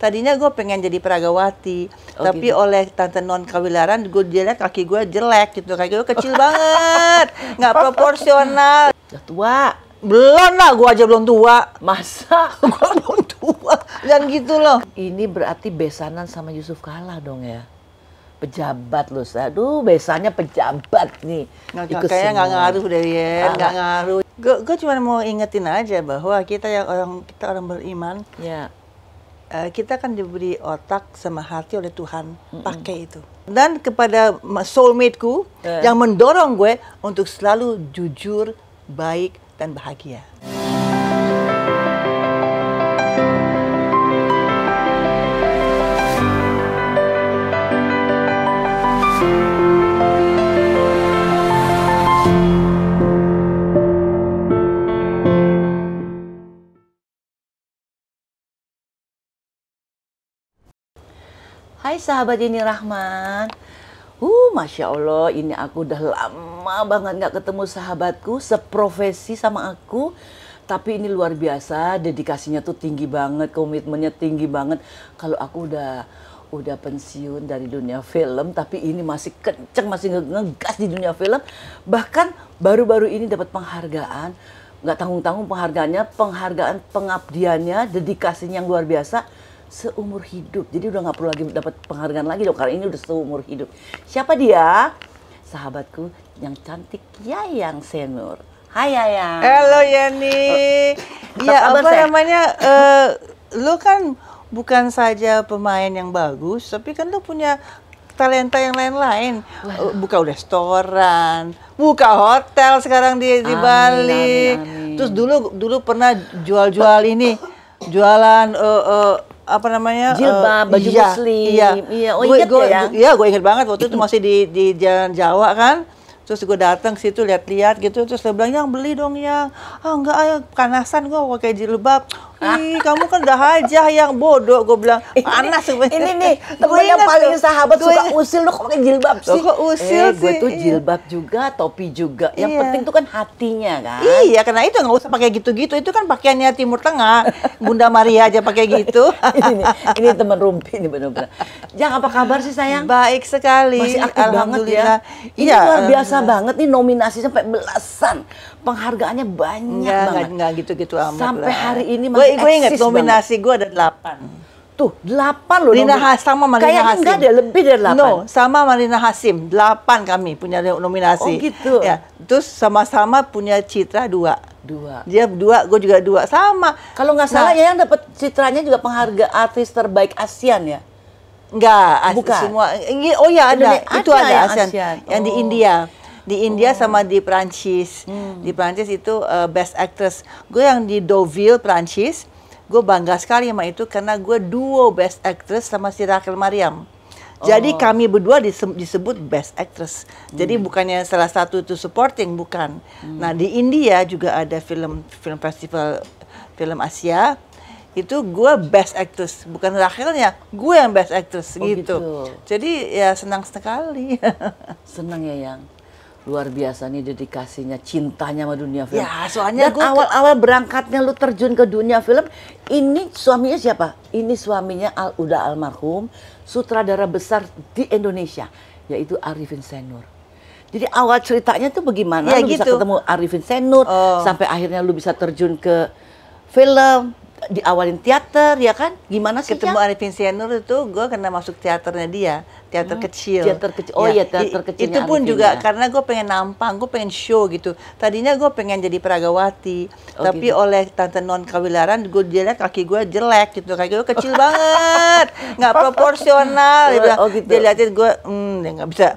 tadinya gue pengen jadi peragawati oh, tapi gitu. oleh tante non kawilaran gue jelek kaki gue jelek gitu kaki gue kecil banget nggak proporsional udah tua belum lah gue aja belum tua masa gue belum tua dan gitu loh ini berarti besanan sama Yusuf Kala dong ya pejabat lu aduh biasanya pejabat nih nggak, kayaknya nggak ngaruh deh ya nggak ngaruh gue cuma mau ingetin aja bahwa kita yang orang kita orang beriman ya. Eh, kita kan diberi otak sama hati oleh Tuhan mm hmm pakai itu dan kepada soulmateku yeah. yang mendorong gue untuk selalu jujur baik dan bahagia. Hai sahabat ini Rahman. Uh, Masya Allah, ini aku udah lama banget gak ketemu sahabatku, seprofesi sama aku. Tapi ini luar biasa, dedikasinya tuh tinggi banget, komitmennya tinggi banget. Kalau aku udah udah pensiun dari dunia film, tapi ini masih kenceng, masih ngegas di dunia film. Bahkan baru-baru ini dapat penghargaan, nggak tanggung-tanggung penghargaannya, penghargaan pengabdiannya, dedikasinya yang luar biasa seumur hidup. Jadi udah nggak perlu lagi dapat penghargaan lagi dong karena ini udah seumur hidup. Siapa dia? Sahabatku yang cantik ya yang Senur. Hai ya Halo Yani. Oh, ya apa saya? namanya? Uh, lu kan bukan saja pemain yang bagus, tapi kan lu punya talenta yang lain-lain. buka udah restoran, buka hotel sekarang di di amin, Bali. Amin, amin. Terus dulu dulu pernah jual-jual ini, jualan uh, uh, apa namanya jilbab uh, baju iya, muslim iya, iya. oh ingat ya? gua, ya iya gue inget banget waktu itu masih di di jalan Jawa kan terus gue datang situ lihat-lihat gitu terus dia bilang yang beli dong ya ah enggak ayo panasan gue pakai jilbab Ih, hmm, kamu kan udah aja yang bodoh. Gue bilang, eh, panas. Ini, ini nih, temen yang paling sahabat suka ingat. usil. Lu kok pakai jilbab sih? Kok usil eh, sih? Gue tuh jilbab juga, topi juga. Yang iya. penting tuh kan hatinya kan. Iya, karena itu nggak usah pakai gitu-gitu. Itu kan pakaiannya Timur Tengah. Bunda Maria aja pakai gitu. ini, ini temen rumpi ini benar-benar. Jang, apa kabar sih sayang? Baik sekali. Masih aktif banget ya. Ini iya, luar biasa banget nih nominasi sampai belasan. Penghargaannya banyak enggak, banget. nggak gitu-gitu amat Sampai lah. hari ini masih gue inget nominasi gue ada delapan. Tuh, delapan loh. Rina Has, sama Marina Kayaknya Hasim. enggak ada, lebih dari delapan. No, sama Marina Hasim. Delapan kami punya nominasi. Oh gitu. Ya, terus sama-sama punya citra dua. Dua. Dia dua, gue juga dua. Sama. Kalau nggak nah. salah, nah, yang dapat citranya juga pengharga artis terbaik ASEAN ya? Enggak, Bukan. semua. Oh ya ada, itu ada, ya, ASEAN. Yang di oh. India di India oh. sama di Prancis. Hmm. Di Prancis itu uh, Best Actress. Gue yang di Deauville, Prancis, gue bangga sekali sama itu karena gue duo Best Actress sama si Rachel Mariam. Oh. Jadi kami berdua disebut best actress. Hmm. Jadi bukannya salah satu itu supporting, bukan. Hmm. Nah di India juga ada film film festival film Asia itu gue best actress bukan Rachelnya gue yang best actress oh, gitu. gitu jadi ya senang sekali senang ya yang luar biasa nih dedikasinya, cintanya sama dunia film. Ya, soalnya Dan awal-awal berangkatnya lu terjun ke dunia film, ini suaminya siapa? Ini suaminya Al Uda almarhum, sutradara besar di Indonesia, yaitu Arifin Senur. Jadi awal ceritanya tuh bagaimana ya, lu gitu. bisa ketemu Arifin Senur oh. sampai akhirnya lu bisa terjun ke film, diawalin teater ya kan? Gimana sih? Ketemu Arifin Sianur itu gue kena masuk teaternya dia, teater hmm, kecil. Teater kecil. Oh iya, iya teater kecil. Itu pun juga ya. karena gue pengen nampang, gue pengen show gitu. Tadinya gue pengen jadi peragawati, oh, tapi gitu. oleh tante non kawilaran gue jelek kaki gue jelek gitu. Kaki gue kecil banget, nggak proporsional. Dia oh, oh gitu. dia liatin gue, hmm, ya nggak bisa.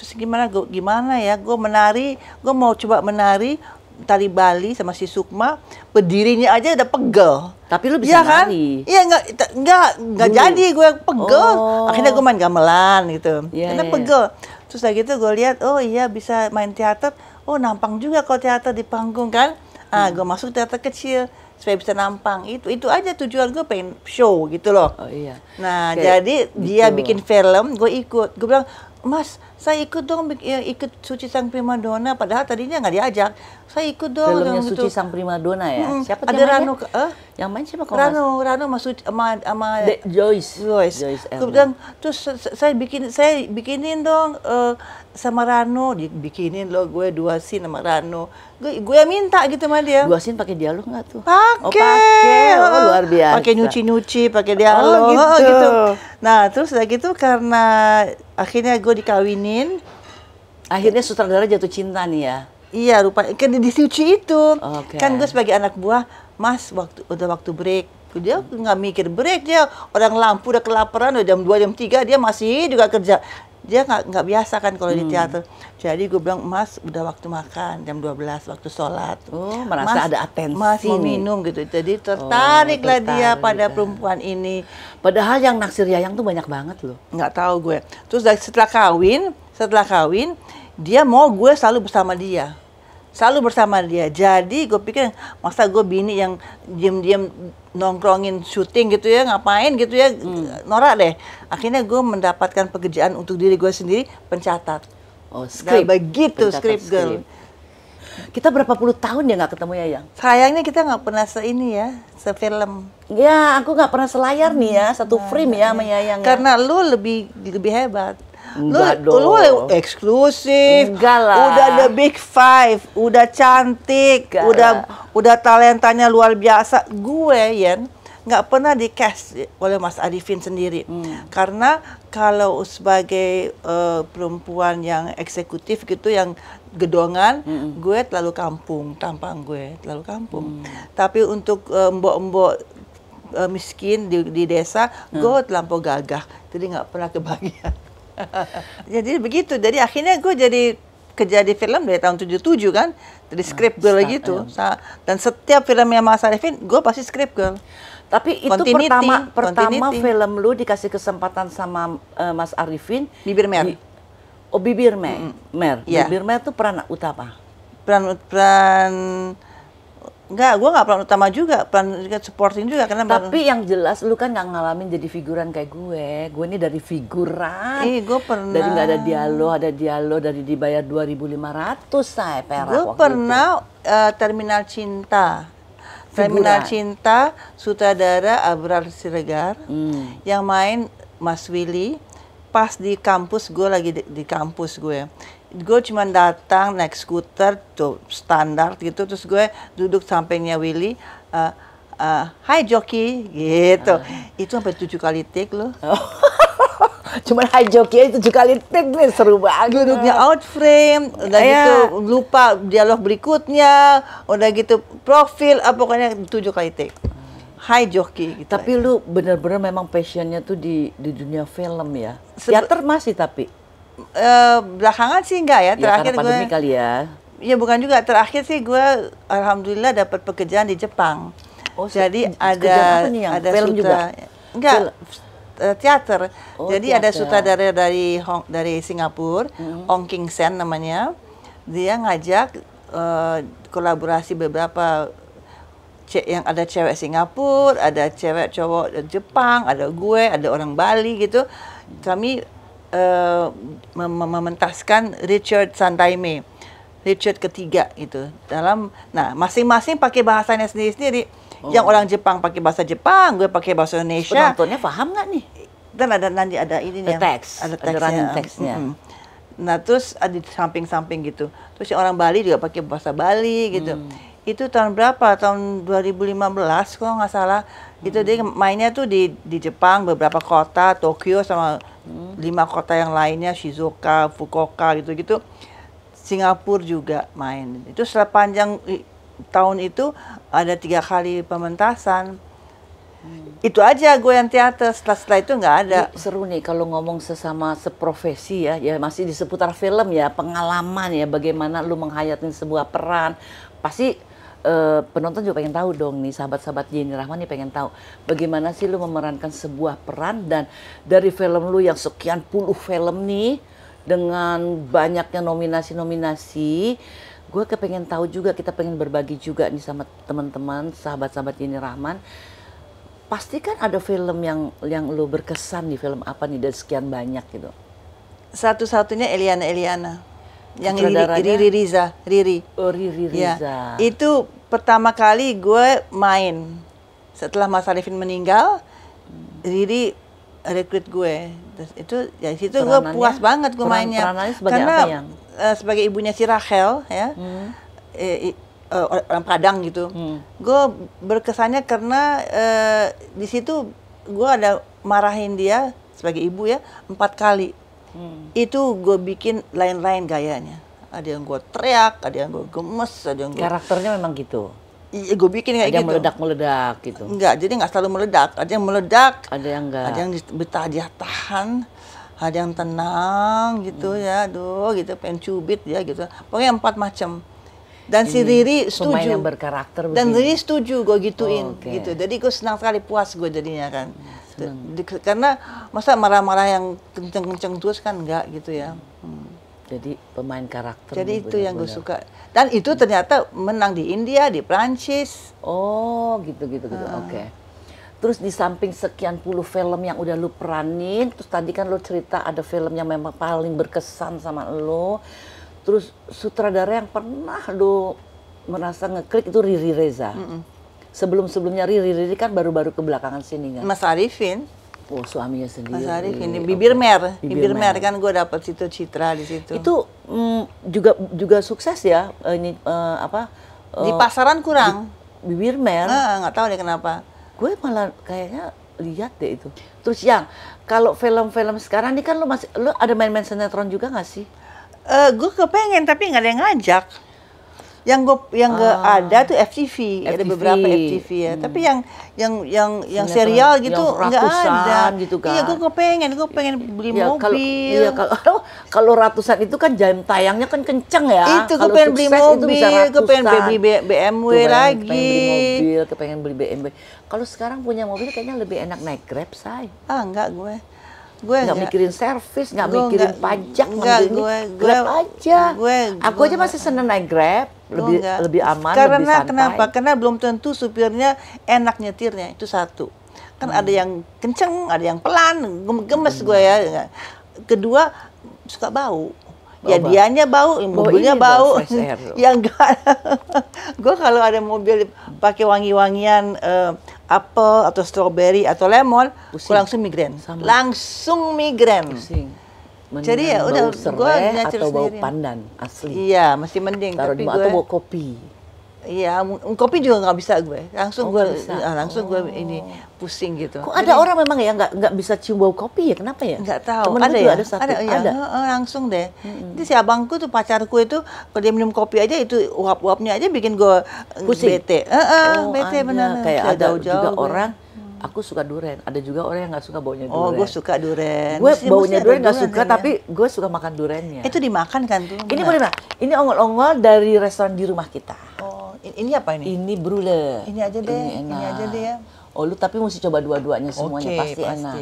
Terus gimana? Gue gimana ya? Gue menari, gue mau coba menari, tari Bali sama si Sukma, berdirinya aja udah pegel. Tapi lu bisa ya, kan? lari. Iya enggak enggak enggak jadi gue pegel. Oh. Akhirnya gue main gamelan gitu. Yeah, Karena yeah. pegel. Terus lagi itu gue lihat oh iya bisa main teater. Oh nampang juga kalau teater di panggung kan. Ah hmm. gue masuk teater kecil supaya bisa nampang itu itu aja tujuan gue pengen show gitu loh. Oh iya. Nah Kayak jadi gitu. dia bikin film gue ikut. Gue bilang Mas saya ikut dong ya, ikut Suci Sang prima dona padahal tadinya nggak diajak saya ikut dong filmnya Suci gitu. Sang dona ya hmm. siapa ada Rano eh? yang main siapa kalau Rano mas? Rano sama sama, sama De, Joyce Joyce, Joyce bilang, terus saya bikin saya bikinin dong uh, sama Rano dibikinin lo gue dua scene sama Rano gue gue minta gitu sama dia dua scene pakai dialog nggak tuh pakai oh, pakai oh, luar biasa pakai nyuci nyuci pakai oh, dialog oh, gitu. gitu nah terus udah gitu karena akhirnya gue dikawini Akhirnya sutradara jatuh cinta nih ya. Iya, rupa kan di suci itu. Okay. Kan gue sebagai anak buah, Mas waktu udah waktu break dia nggak mikir break dia orang lampu udah kelaparan udah jam 2 jam 3 dia masih juga kerja dia nggak nggak biasa kan kalau hmm. di teater jadi gue bilang mas udah waktu makan jam 12 waktu sholat oh merasa mas, ada atensi masih minum gitu jadi oh, tertarik oh, lah dia pada ya. perempuan ini padahal yang naksir yayang tuh banyak banget loh nggak tahu gue terus setelah kawin setelah kawin dia mau gue selalu bersama dia selalu bersama dia jadi gue pikir masa gue bini yang diam-diam nongkrongin syuting gitu ya ngapain gitu ya hmm. norak deh akhirnya gue mendapatkan pekerjaan untuk diri gue sendiri pencatat oh script begitu script girl Kita berapa puluh tahun ya nggak ketemu ya, Yang? Sayangnya kita nggak pernah se ini ya, sefilm. Ya, aku nggak pernah selayar nih ya, satu nah, frame ya iya. sama ya. Karena lu lebih lebih hebat. Enggak lu, dong. Lu eksklusif. Enggak lah. Udah the big five, udah cantik, Enggak udah lah. udah talentanya luar biasa. Gue, Yen, nggak pernah di cast oleh Mas Arifin sendiri hmm. karena kalau sebagai uh, perempuan yang eksekutif gitu yang gedongan hmm. gue terlalu kampung tampang gue terlalu kampung hmm. tapi untuk eh, mbok-mbok uh, miskin di, di desa hmm. gue terlampau gagah jadi nggak pernah kebahagiaan jadi begitu. Jadi akhirnya gue jadi kerja di film dari tahun 77 kan. Jadi ah, script girl Start, gitu. Ya. Dan setiap film yang Mas Arifin, gue pasti script girl. Tapi itu continuity, pertama pertama film lu dikasih kesempatan sama uh, Mas Arifin Bibir Mer. Di, oh Bibir Mer. Mm -hmm. Mer. Yeah. Bibir Mer itu peran utama. Peran peran Enggak, gue nggak pelan utama juga, peran supporting juga karena Tapi yang jelas lu kan nggak ngalamin jadi figuran kayak gue. Gue ini dari figuran. Eh, gue pernah. Dari nggak ada dialog, ada dialog dari dibayar 2.500 lima perak Gue pernah Uh, Terminal Cinta. Figuran. Terminal Cinta sutradara Abrar Siregar hmm. yang main Mas Willy pas di kampus gue lagi di, di kampus gue gue cuma datang naik skuter tuh standar gitu terus gue duduk sampingnya Willy uh, uh, Hai joki gitu uh. itu sampai tujuh kali tik loh cuma cuman hai joki itu tujuh kali tik nih seru banget duduknya out frame udah yeah. gitu lupa dialog berikutnya udah gitu profil apa ah, pokoknya tujuh kali tik Hai joki gitu tapi aja. lu bener-bener memang passionnya tuh di di dunia film ya, ya Sebe teater masih tapi Eh, belakangan sih enggak ya, ya terakhir ya, gue kali ya ya bukan juga terakhir sih gue alhamdulillah dapat pekerjaan di Jepang oh, jadi ada nih ada film sutra, juga enggak eh, teater oh, jadi teater. ada sutradara dari Hong, dari Singapura -hmm. Ong King Sen namanya dia ngajak uh, kolaborasi beberapa yang ada cewek Singapura, ada cewek cowok Jepang, ada gue, ada orang Bali gitu. Kami uh, mem mementaskan Richard Santaime, Richard ketiga itu dalam nah masing-masing pakai bahasanya sendiri-sendiri. Oh. Yang orang Jepang pakai bahasa Jepang, gue pakai bahasa Indonesia. Penontonnya paham nggak nih? Dan ada nanti ada ini nih. Teks. Ada teksnya. teksnya. Mm -hmm. Nah terus ada di samping-samping gitu. Terus yang orang Bali juga pakai bahasa Bali gitu. Hmm. Itu tahun berapa? Tahun 2015 kalau nggak salah itu dia mainnya tuh di di Jepang beberapa kota Tokyo sama lima kota yang lainnya Shizuoka Fukuoka gitu-gitu Singapura juga main itu sepanjang tahun itu ada tiga kali pementasan hmm. itu aja gue yang teater setelah setelah itu nggak ada seru nih kalau ngomong sesama seprofesi ya ya masih di seputar film ya pengalaman ya bagaimana lu menghayatin sebuah peran pasti uh, penonton juga pengen tahu dong nih sahabat-sahabat Jenny Rahman nih pengen tahu bagaimana sih lu memerankan sebuah peran dan dari film lu yang sekian puluh film nih dengan banyaknya nominasi-nominasi gue kepengen tahu juga kita pengen berbagi juga nih sama teman-teman sahabat-sahabat Jenny Rahman pasti kan ada film yang yang lo berkesan di film apa nih dari sekian banyak gitu satu-satunya Eliana Eliana yang Riri, Riri Riza, Riri. Oh, Riri ya, Riza. Ya. Itu pertama kali gue main. Setelah Mas Arifin meninggal, Riri rekrut gue. Terus itu ya situ gue puas banget gue mainnya. Sebagai Karena apa yang? Uh, sebagai ibunya si Rachel ya. Hmm. Eh, e, orang Padang gitu, hmm. gue berkesannya karena e, di situ gue ada marahin dia sebagai ibu ya empat kali hmm. itu gue bikin lain-lain gayanya ada yang gue teriak ada yang gue gemes ada yang gua... karakternya memang gitu Iya, gue bikin kayak ada gitu. meledak meledak gitu. Enggak, jadi nggak selalu meledak. Ada yang meledak, ada yang enggak. Ada yang betah dia tahan, ada yang tenang gitu hmm. ya, aduh gitu pengen cubit ya gitu. Pokoknya empat macam. Dan si Riri setuju. yang berkarakter. Dan Riri setuju gue gituin oh, okay. gitu. Jadi gue senang sekali puas gue jadinya kan. Hmm di, karena masa marah-marah yang kenceng-kenceng terus kan enggak gitu ya. Hmm. Jadi pemain karakter. Jadi itu yang gue suka. Dan itu hmm. ternyata menang di India, di Prancis. Oh, gitu-gitu gitu. gitu, gitu. Hmm. Oke. Okay. Terus di samping sekian puluh film yang udah lu peranin, terus tadi kan lu cerita ada film yang memang paling berkesan sama lu. Terus sutradara yang pernah lu merasa ngeklik itu Riri Reza. Mm -mm sebelum-sebelumnya Riri Riri kan baru-baru ke belakangan sini kan. Mas Arifin. Oh suaminya sendiri. Mas Arifin ini Bibir Mer, Bibir, Bibir Mer. kan gue dapat situ Citra di situ. Itu mm, juga juga sukses ya ini, e, uh, e, apa? Uh, di pasaran kurang. Di, Bibir Mer. Nggak tahu deh kenapa. Gue malah kayaknya lihat deh itu. Terus yang kalau film-film sekarang ini kan lu masih lu ada main-main sinetron juga nggak sih? Uh, eh, gue kepengen tapi nggak ada yang ngajak. Yang gue yang ah. Gak ada tuh FTV. FTV, ada beberapa FTV ya. Hmm. Tapi yang yang yang yang serial gitu nggak ada. gitu kan. Iya, gue pengen gue pengen beli ya, mobil. Kalau, iya, kalau iya, kalau ratusan itu kan jam tayangnya kan kenceng ya. Itu gue pengen beli mobil, gue pengen beli BMW tuh, lagi. Pengen beli mobil, kepengen beli BMW. Kalau sekarang punya mobil kayaknya lebih enak naik Grab, say. Ah, enggak gue gue gak mikirin servis gak mikirin pajak gak gue grab gue, aja gue, gue aku aja masih seneng naik grab lebih lebih aman karena lebih kenapa karena belum tentu supirnya enak nyetirnya itu satu kan hmm. ada yang kenceng ada yang pelan gemes ya, hmm. gue ya kedua suka bau Bau ya dianya bau, mobilnya bau, yang gak enggak. gue kalau ada mobil pakai wangi-wangian uh, eh, apel atau strawberry atau lemon, gue langsung migrain. Langsung migrain jadi ya udah gue nyacer atau bau pandan asli iya masih mending taruh tapi di atau bau kopi Iya, kopi juga nggak bisa gue. Langsung oh, gue, bisa. Ah, langsung oh. gue ini pusing gitu. Kok ada Jadi, orang memang ya nggak nggak bisa cium bau kopi ya? Kenapa ya? Nggak tahu. Temen ada ya? Ada, satu. ada, ya. ada. langsung deh. Hmm. Jadi si abangku tuh pacarku itu kalau dia minum kopi aja itu uap-uapnya aja bikin gue eh, pusing. bete. Eh, eh, oh, bete benar. Kayak ada jauh -jauh juga gue. orang iya aku suka duren. Ada juga orang yang nggak suka baunya duren. Oh, gue suka duren. Gue baunya duren nggak suka, ya? tapi gue suka makan duriannya. Itu dimakan kan tuh? Ini boleh Ini ongol-ongol dari restoran di rumah kita. Oh, ini apa ini? Ini brule. Ini aja deh. Ini, ini aja deh ya. Oh, lu tapi mesti coba dua-duanya semuanya okay, pasti, pasti enak.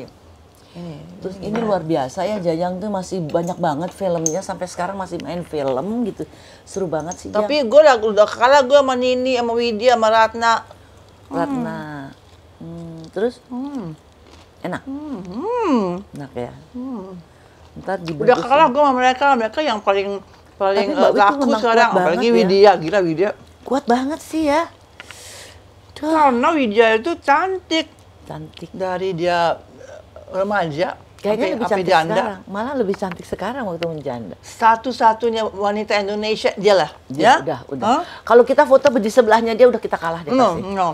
Ini, Terus ini, ini luar biasa ya Jajang tuh masih banyak banget filmnya sampai sekarang masih main film gitu. Seru banget sih. Tapi gue udah, udah kalah gue sama Nini sama Widya sama Ratna. Ratna. Hmm. Hmm terus hmm. enak hmm, hmm. enak ya hmm. ntar udah kalah ya. gue sama mereka mereka yang paling paling uh, laku sekarang apalagi ya. Widya gila Widya kuat banget sih ya Duh. karena Widya itu cantik cantik dari dia eh, remaja Kayaknya lebih cantik janda. sekarang. Malah lebih cantik sekarang waktu menjanda. Satu-satunya wanita Indonesia dia lah. Ya, ya? udah, udah. Huh? Kalau kita foto di sebelahnya dia udah kita kalah deh no, pasti. No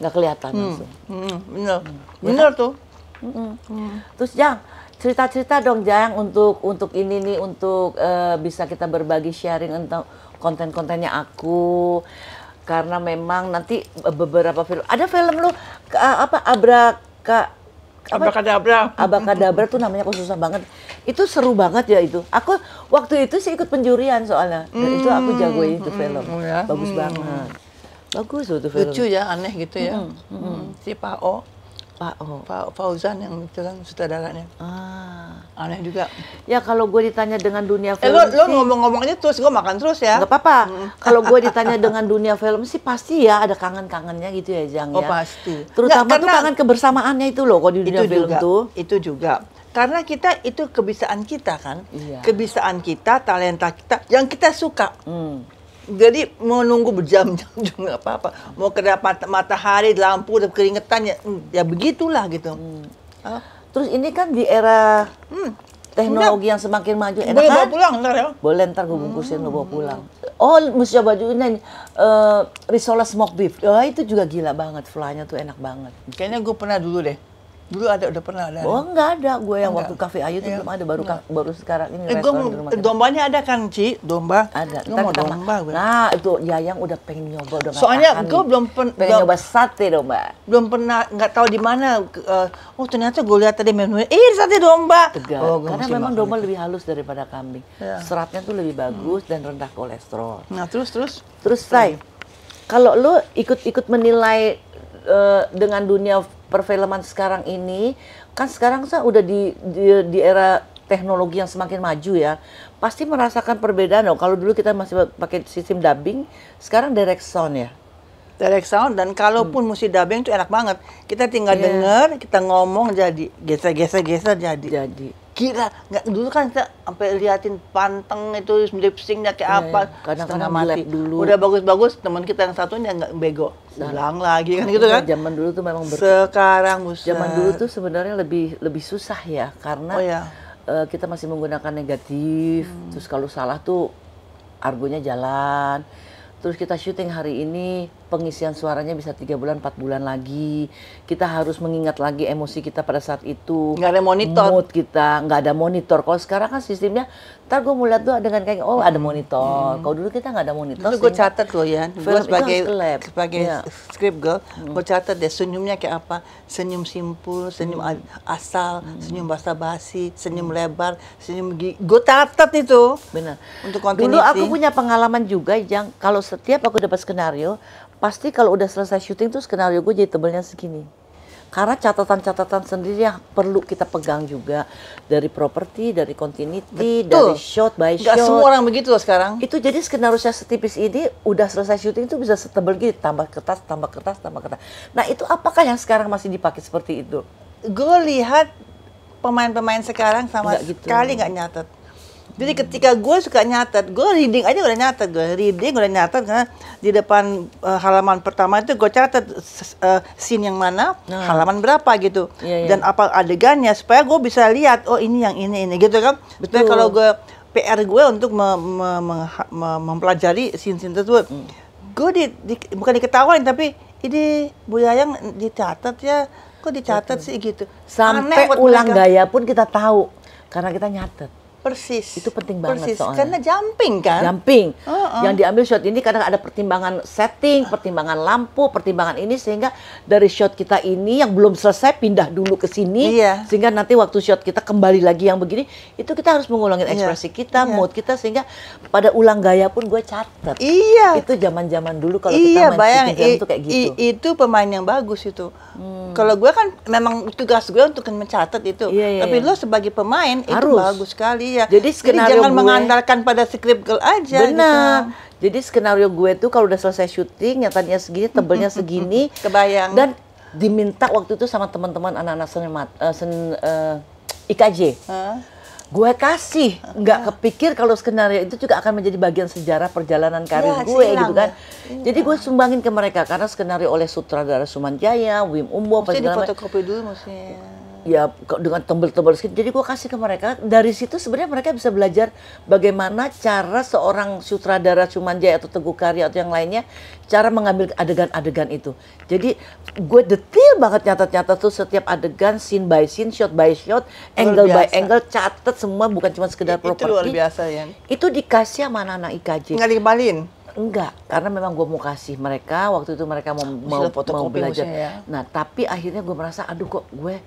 nggak kelihatan hmm. langsung. Hmm. Bener, hmm. Ya bener kan? tuh. Hmm. Hmm. Terus Jang, cerita-cerita dong Jang untuk untuk ini nih untuk uh, bisa kita berbagi sharing untuk konten-kontennya aku karena memang nanti beberapa film ada film lu eh, apa abraka abra Abakadabra Abrakadabra tuh namanya aku susah banget. Itu seru banget ya itu. Aku waktu itu sih ikut penjurian soalnya. Dan itu aku jagoin itu hmm. film. Hmm, Bagus hmm. banget. Bagus tuh film. Lucu ya, aneh gitu ya. Mm -hmm. Mm -hmm. Si Pak O. Pak O. Pak Fauzan yang itu kan sutradaranya. Ah. Aneh juga. Ya kalau gue ditanya dengan dunia eh, film eh, lo, ngomong-ngomongnya terus, gue makan terus ya. Gak apa-apa. Hmm. Kalau gue ditanya dengan dunia film sih pasti ya ada kangen-kangennya gitu ya Jang ya. oh, ya. pasti. Terutama Nggak, tuh kangen kebersamaannya itu loh kalau di dunia itu film juga, tuh. Itu juga. Karena kita itu kebisaan kita kan. Iya. Kebiasaan kita, talenta kita yang kita suka. Hmm jadi mau nunggu berjam-jam juga apa-apa. Mau kena matahari, lampu, dan keringetan ya, hmm, ya begitulah gitu. Hmm. Ah. Terus ini kan di era hmm. teknologi Enggak. yang semakin maju, enak Boleh kan? bawa pulang ntar ya? Boleh ntar gue bungkusin hmm. lo bawa pulang. Oh, mesti coba juga ini uh, eh, risola smoke beef. oh, itu juga gila banget, fly-nya tuh enak banget. Kayaknya gue pernah dulu deh Dulu ada udah pernah ada. Oh enggak ada, gue yang enggak. waktu kafe Ayu itu ya, belum ada, baru ka, baru sekarang ini eh, restoran rumah. Dombanya ada kan Ci, domba. Ada. Gue mau domba gue. Nah itu Yayang udah pengen nyoba domba. Soalnya gue belum pen, pengen belum, nyoba sate domba. Belum pernah nggak tahu di mana. Uh, oh ternyata gue lihat tadi menu, eh sate domba. tegar Oh, Karena memang domba lebih halus daripada kambing. Ya. Seratnya tuh lebih hmm. bagus hmm. dan rendah kolesterol. Nah terus terus. Terus say, kalau lu ikut-ikut menilai eh, dengan dunia perfilman sekarang ini kan sekarang saya udah di, di di era teknologi yang semakin maju ya pasti merasakan perbedaan loh kalau dulu kita masih pakai sistem dubbing sekarang direct sound ya direct sound dan kalaupun hmm. musik dubbing itu enak banget kita tinggal yeah. denger kita ngomong jadi geser geser geser jadi jadi gila nggak dulu kan kita sampai liatin panteng itu lip syncnya kayak iya, apa karena iya. kadang mati dulu udah bagus-bagus teman kita yang satunya nggak bego nah. ulang lagi kan gitu iya, kan zaman dulu tuh memang ber... sekarang musa zaman dulu tuh sebenarnya lebih lebih susah ya karena oh, eh, kita masih menggunakan negatif hmm. terus kalau salah tuh argonya jalan terus kita syuting hari ini pengisian suaranya bisa tiga bulan empat bulan lagi kita harus mengingat lagi emosi kita pada saat itu nggak ada monitor mood kita nggak ada monitor kalau sekarang kan sistemnya ntar gue mulai tuh dengan kayak oh ada monitor hmm. kalau dulu kita nggak ada monitor itu gue catat loh ya gue kan sebagai sebagai ya. script girl hmm. gue catat deh senyumnya kayak apa senyum simpul senyum hmm. asal hmm. senyum basa-basi senyum hmm. lebar senyum gigi gue catat itu benar untuk continuity. dulu aku punya pengalaman juga yang kalau setiap aku dapat skenario pasti kalau udah selesai syuting tuh skenario gue jadi tebelnya segini karena catatan-catatan sendiri yang perlu kita pegang juga dari properti, dari continuity, Betul. dari shot by Gak shot. semua orang begitu loh sekarang. Itu jadi skenario saya setipis ini udah selesai syuting itu bisa setebal gitu, tambah kertas, tambah kertas, tambah kertas. Nah itu apakah yang sekarang masih dipakai seperti itu? Gue lihat pemain-pemain sekarang sama gak gitu. sekali nggak nyatet. Jadi ketika gue suka nyatet, gue reading aja udah nyatet, gue reading udah nyatet karena di depan uh, halaman pertama itu gue catat uh, eh, scene yang mana, nah. halaman berapa gitu, yeah, yeah. dan apa adegannya supaya gue bisa lihat oh ini yang ini ini gitu kan. Betul. Jadi kalau gue PR gue untuk me me me me mempelajari scene-scene tersebut, hmm. gue di, di, bukan diketawain tapi ini Bu Yayang dicatat ya, kok dicatat sih gitu. Sampai Aneh, ulang mereka. gaya pun kita tahu karena kita nyatet. Persis. Itu penting banget Persis. soalnya. Karena jumping kan? Jumping. Uh -uh. Yang diambil shot ini kadang ada pertimbangan setting, uh-uh. pertimbangan lampu, pertimbangan ini sehingga dari shot kita ini yang belum selesai pindah dulu ke sini iya. sehingga nanti waktu shot kita kembali lagi yang begini itu kita harus mengulangin iya. ekspresi iya. kita, iya. mood kita sehingga pada ulang gaya pun gue catat. Iya. Itu zaman-zaman dulu kalau iya, kita main bayang, i, itu kayak gitu. itu pemain yang bagus itu. Hmm. Kalau gue kan memang tugas gue untuk mencatat itu. Iya, iya, Tapi iya. lo sebagai pemain harus. itu bagus sekali Iya. Jadi skenario Jadi jangan gue, mengandalkan pada skrip girl aja. Benar. Gitu. Jadi skenario gue tuh kalau udah selesai syuting, nyatanya segini, tebelnya segini, kebayang. Dan diminta waktu itu sama teman-teman anak-anak seni uh, sen, uh, eh, IKJ. Huh? gue kasih nggak kepikir kalau skenario itu juga akan menjadi bagian sejarah perjalanan iya, karir ya, gue silang, gitu kan ya. Iya. jadi gue sumbangin ke mereka karena skenario oleh sutradara Suman Jaya, Wim Umbo, mesti difotokopi dulu maksudnya ya dengan tembel-tembel sedikit. Jadi gue kasih ke mereka. Dari situ sebenarnya mereka bisa belajar bagaimana cara seorang sutradara jaya atau Teguh Karya atau yang lainnya cara mengambil adegan-adegan itu. Jadi gue detail banget nyata-nyata tuh setiap adegan scene by scene, shot by shot, angle by angle, catet semua bukan cuma sekedar properti. Itu luar biasa ya. Itu dikasih sama anak-anak IKJ. Enggak dikembalin. enggak karena memang gue mau kasih mereka waktu itu mereka mau mau, mau belajar ya. nah tapi akhirnya gue merasa aduh kok gue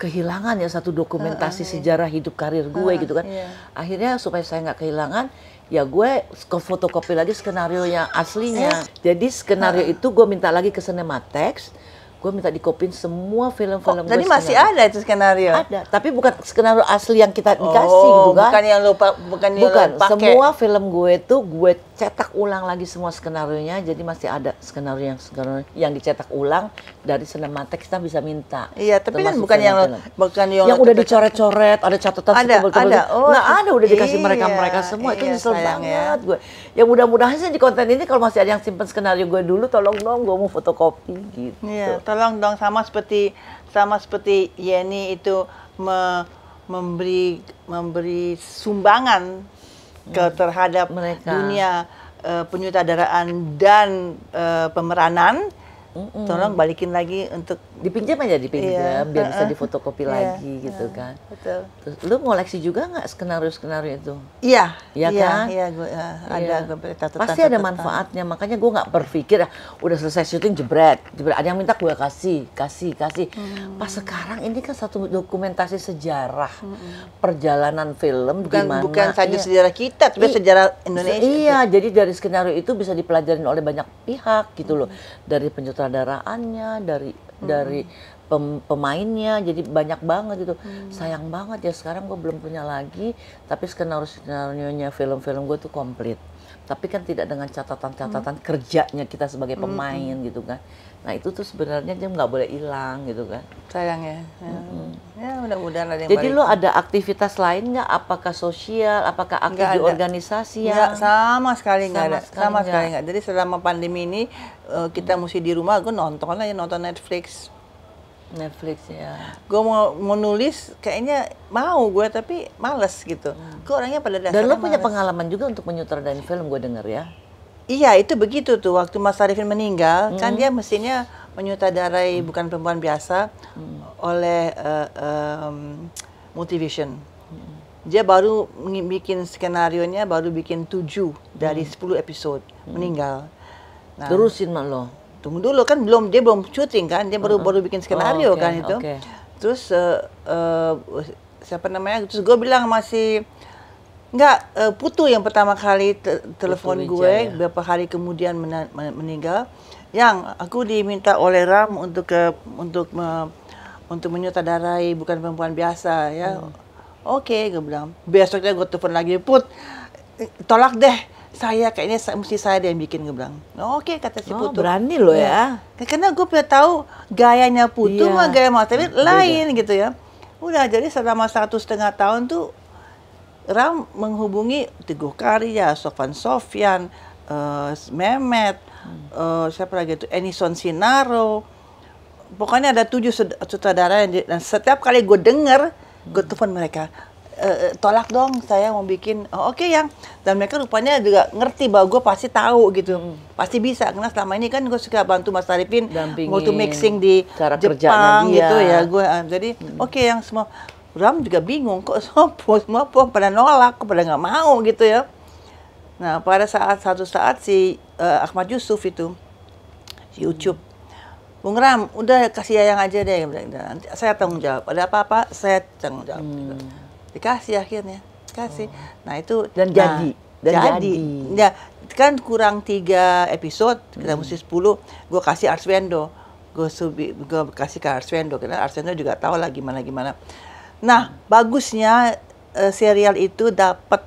kehilangan ya satu dokumentasi uh, uh, sejarah hidup karir gue uh, gitu kan. Yeah. Akhirnya supaya saya nggak kehilangan, ya gue ke fotokopi lagi skenario yang aslinya. Yeah. Jadi skenario uh. itu gue minta lagi ke Cinematex, gue minta dikopin semua film-film oh, gue. Jadi masih ada itu skenario? Ada, tapi bukan skenario asli yang kita dikasih oh, gitu kan. bukan yang lupa, bukan yang Bukan, lupa semua film gue itu gue cetak ulang lagi semua skenario nya jadi masih ada skenario yang skenario yang dicetak ulang dari sinematek kita bisa minta iya tapi kan bukan yang bukan yang, yang udah dicoret-coret ada catatan ada ada oh, nah ada udah dikasih iya, mereka mereka semua itu iya, nyesel ya. banget ya. gue ya mudah-mudahan sih di konten ini kalau masih ada yang simpen skenario gue dulu tolong dong gue mau fotokopi gitu iya tolong dong sama seperti sama seperti Yeni itu me, memberi memberi sumbangan ke terhadap dunia eh, penyutradaraan dan eh, pemeranan mm hmm tolong balikin lagi untuk dipinjam aja dipinjam yeah. biar uh-uh. bisa difotokopi yeah. lagi gitu yeah. kan. Betul. Terus lu ngoleksi juga nggak skenario-skenario itu? Iya. Iya ya, kan? Iya, yeah, ada ya. gue Pasti ada manfaatnya, makanya gue nggak berpikir ah, udah selesai syuting jebret, jebret. Ada yang minta gue kasih, kasih, kasih. Hmm. Pas sekarang ini kan satu dokumentasi sejarah hmm. perjalanan film bukan gimana? bukan saja iya. sejarah kita, tapi I, sejarah Indonesia. Iya, jadi dari skenario itu bisa dipelajarin oleh banyak pihak gitu hmm. loh. Dari penjuta sutradaraannya dari hmm. dari pem, pemainnya jadi banyak banget itu hmm. sayang banget ya sekarang gue belum punya lagi tapi skenario skenario nya film-film gue tuh komplit tapi kan tidak dengan catatan-catatan hmm. kerjanya kita sebagai hmm, pemain hmm. gitu kan Nah itu tuh sebenarnya dia nggak boleh hilang gitu kan. Sayang ya. Ya, hmm ya mudah-mudahan ada yang Jadi lo ada aktivitas lain nggak? Apakah sosial? Apakah aktif gak di organisasi ya? Gak sama sekali nggak ada. Sekali sama sekali nggak. Jadi selama pandemi ini uh, kita hmm. mesti di rumah. Gue nonton aja nonton Netflix. Netflix ya. Gue mau, mau nulis kayaknya mau gue tapi males gitu. Hmm. orangnya pada dasarnya Dan lo punya males. pengalaman juga untuk menyutradarai film gue denger ya? Iya, itu begitu tuh. Waktu Mas Arifin meninggal, hmm. kan dia hmm. mestinya menyutradarai hmm. bukan perempuan biasa hmm. oleh uh, um, Multivision. Hmm. Dia baru bikin skenario nya baru bikin tujuh hmm. dari sepuluh episode hmm. meninggal. Nah, Terusin mak lo. Tunggu dulu kan belum dia belum syuting kan, dia baru uh hmm. -huh. baru bikin skenario oh, okay, kan itu. Okay. Terus uh, uh, siapa namanya? Terus gue bilang masih Enggak, uh, eh, Putu yang pertama kali te telepon gue, Wijaya. beberapa hari kemudian men meninggal. Yang aku diminta oleh Ram untuk ke untuk me untuk menyutradarai bukan perempuan biasa ya. Hmm. Oke, okay, gue bilang. Besoknya gue telepon lagi, Put, tolak deh. Saya kayaknya mesti saya yang bikin gue bilang. Oke, okay, kata si oh, Putu. Oh, berani loh ya. ya. Karena gue punya tahu gayanya Putu iya. mah gaya Mas tapi lain gitu ya. Udah jadi selama satu setengah tahun tuh Ram menghubungi Teguh Karya, Sofan Sofyan, uh, Mehmet, hmm. uh, siapa lagi itu Enison Sinaro. Pokoknya ada tujuh sutradara yang di, dan setiap kali gue denger, gue telepon mereka. E, tolak dong, saya mau bikin. Oh, Oke okay, yang dan mereka rupanya juga ngerti bahwa gue pasti tahu gitu, hmm. pasti bisa. Karena selama ini kan gue suka bantu Mas Arifin, waktu mixing di Cara Jepang gitu ya. Gue ah. jadi hmm. oke okay, yang semua Ram juga bingung kok semua semua pun pada nolak, pada nggak mau gitu ya. Nah pada saat satu saat si uh, Ahmad Yusuf itu si Ucup Bung Ram, udah kasih ayang aja deh. Nah, nanti saya tanggung jawab. Ada apa-apa, saya tanggung jawab. Gitu. Hmm. Gitu. Dikasih akhirnya, kasih. Oh. Nah itu dan nah, jadi, dan jadi. jadi. Ya, kan kurang tiga episode, hmm. kita mesti sepuluh. Gue kasih Arswendo, gue kasih ke Arswendo karena Arswendo juga tahu lah gimana gimana. Nah, bagusnya uh, serial itu dapat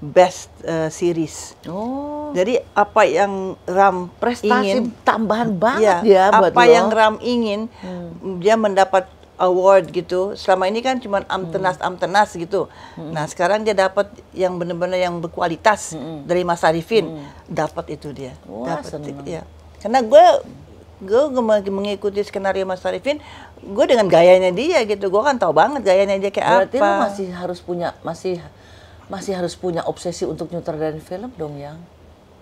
best uh, series. Oh. Jadi apa yang Ram prestasi ingin, tambahan ya, banget ya, ya buat apa lo. yang Ram ingin hmm. dia mendapat award gitu. Selama ini kan cuma amtenas hmm. amtenas gitu. Hmm. Nah, sekarang dia dapat yang benar-benar yang berkualitas hmm. dari Mas Arifin. Hmm. Dapat itu dia. dapat ya. Karena gue gue mengikuti skenario Mas Arifin, gue dengan gayanya dia gitu gue kan tau banget gayanya dia kayak Berarti apa. Berarti lu masih harus punya masih masih harus punya obsesi untuk nyutradarain film dong yang.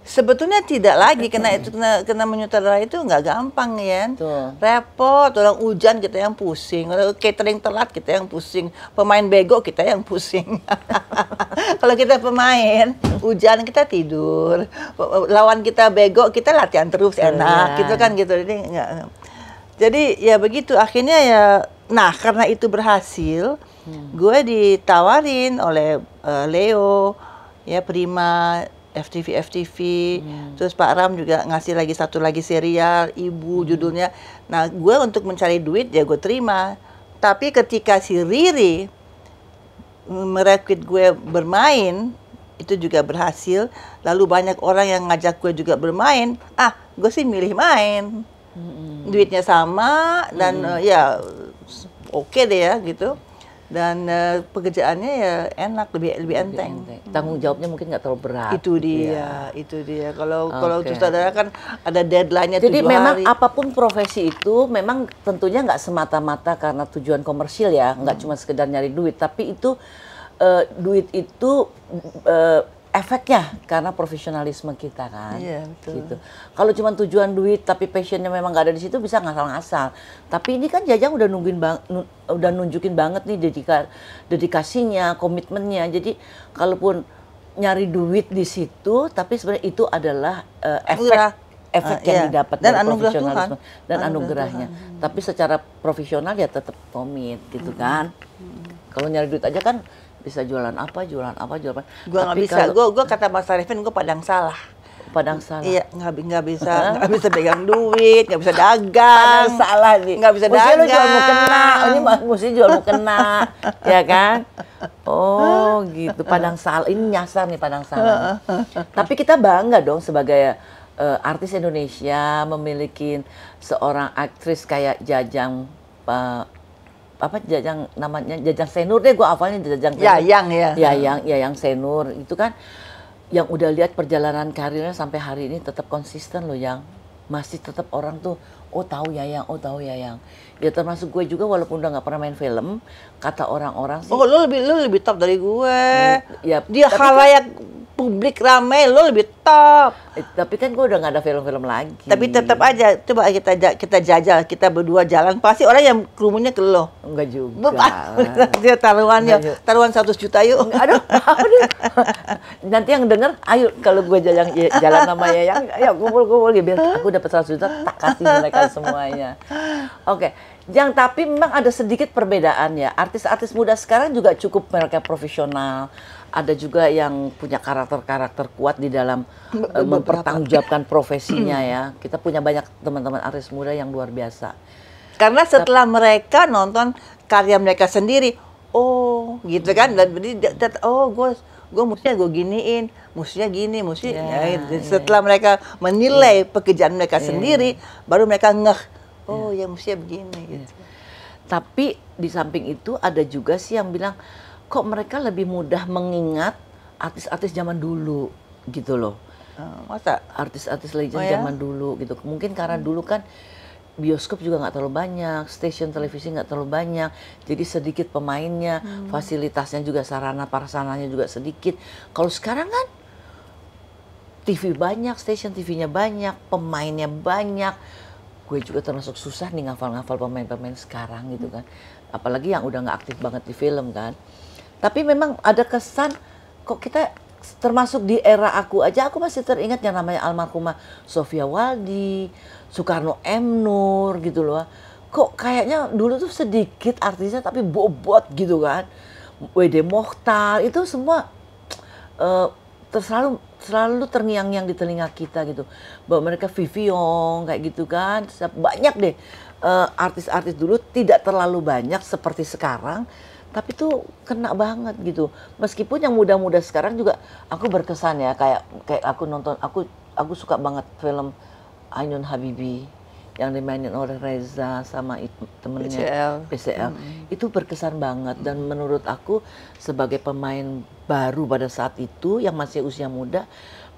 Sebetulnya tidak lagi kena itu kena, kena menyutradarai itu nggak gampang ya. Tuh. Repot, orang hujan kita yang pusing, orang catering telat kita yang pusing, pemain bego kita yang pusing. Kalau kita pemain, hujan kita tidur, lawan kita bego kita latihan terus enak, gitu kan gitu. Ini enggak jadi ya begitu akhirnya ya nah karena itu berhasil hmm. gue ditawarin oleh uh, Leo ya Prima FTV FTV hmm. terus Pak Ram juga ngasih lagi satu lagi serial ibu hmm. judulnya nah gue untuk mencari duit ya gue terima tapi ketika si Riri merekrut gue bermain itu juga berhasil lalu banyak orang yang ngajak gue juga bermain ah gue sih milih main hmm. duitnya sama dan hmm. uh, ya oke okay deh ya gitu dan uh, pekerjaannya ya enak lebih lebih enteng. Lebih enteng. Tanggung jawabnya mungkin nggak terlalu berat. Itu gitu dia, ya. itu dia. Kalau okay. kalau sutradara kan ada deadline-nya Jadi memang hari. apapun profesi itu memang tentunya nggak semata-mata karena tujuan komersil ya, nggak hmm. cuma sekedar nyari duit, tapi itu uh, duit itu uh, efeknya karena profesionalisme kita kan. Iya, betul. Gitu. Kalau cuma tujuan duit tapi passionnya memang nggak ada di situ bisa ngasal-ngasal. Tapi ini kan Jajang udah nungguin bang, nu, udah nunjukin banget nih dedika, dedikasinya, komitmennya. Jadi kalaupun nyari duit di situ tapi sebenarnya itu adalah uh, efek eh, efek uh, yang iya. didapat dan dari anugerah Tuhan dan anugerah anugerahnya. Tuhan. Hmm. Tapi secara profesional ya tetap komit gitu hmm. kan. Hmm. Kalau nyari duit aja kan bisa jualan apa jualan apa jualan gue nggak bisa gue gue kata mas Arifin gue padang salah padang salah iya nggak nggak bisa nggak bisa pegang duit nggak bisa dagang padang salah nih nggak bisa Mesti dagang jual mukena oh, ini mesti jual mukena ya kan oh gitu padang salah ini nyasar nih padang salah tapi kita bangga dong sebagai uh, artis Indonesia memiliki seorang aktris kayak Jajang uh, apa jajang namanya jajang senur deh gue awalnya jajang ya, senur. yang ya. ya. yang ya yang senur itu kan yang udah lihat perjalanan karirnya sampai hari ini tetap konsisten loh yang masih tetap orang tuh oh tahu ya yang oh tahu ya yang ya termasuk gue juga walaupun udah nggak pernah main film kata orang-orang sih oh lo lebih lu lebih top dari gue hmm, ya, dia kan- halayak kan, publik ramai lo lebih top eh, tapi kan gue udah nggak ada film-film lagi tapi tetap aja coba kita kita jajal kita berdua jalan pasti orang yang kerumunnya ke lo enggak juga dia taruhan ya taruhan 100 juta yuk aduh aduh. nanti yang denger ayo kalau gue jalan ya, jalan sama Yayang ya kumpul-kumpul ya, biar aku dapat 100 juta tak kasih mereka semuanya oke okay yang tapi memang ada sedikit perbedaan ya. Artis-artis muda sekarang juga cukup mereka profesional. Ada juga yang punya karakter-karakter kuat di dalam uh, mempertanggungjawabkan profesinya hmm. ya. Kita punya banyak teman-teman artis muda yang luar biasa. Karena setelah tapi, mereka nonton karya mereka sendiri, oh gitu kan, dan jadi oh gue gue mestinya gue giniin, mestinya gini, mestinya yeah, ya, gitu. ya, setelah yeah. mereka menilai yeah. pekerjaan mereka yeah. sendiri, baru mereka ngeh oh yeah. yang mesti begini gitu. Iya. Tapi di samping itu ada juga sih yang bilang kok mereka lebih mudah mengingat artis-artis zaman dulu gitu loh. Oh, masa artis-artis legend oh, ya? zaman dulu gitu. Mungkin karena hmm. dulu kan bioskop juga nggak terlalu banyak, stasiun televisi nggak terlalu banyak, jadi sedikit pemainnya, hmm. fasilitasnya juga sarana parasananya juga sedikit. Kalau sekarang kan TV banyak, stasiun TV-nya banyak, pemainnya banyak, gue juga termasuk susah nih ngafal-ngafal pemain-pemain sekarang gitu kan. Apalagi yang udah nggak aktif banget di film kan. Tapi memang ada kesan kok kita termasuk di era aku aja aku masih teringat yang namanya almarhumah Sofia Waldi, Soekarno M Nur gitu loh. Kok kayaknya dulu tuh sedikit artisnya tapi bobot gitu kan. Wede Mokhtar itu semua uh, eh, terlalu selalu terngiang-ngiang di telinga kita gitu bahwa mereka Vivion kayak gitu kan banyak deh eh, artis-artis uh, dulu tidak terlalu banyak seperti sekarang tapi tuh kena banget gitu meskipun yang muda-muda sekarang juga aku berkesan ya kayak kayak aku nonton aku aku suka banget film Ainun Habibi yang dimainin oleh Reza sama temennya PCL, PCL hmm. itu berkesan banget dan menurut aku sebagai pemain baru pada saat itu yang masih usia muda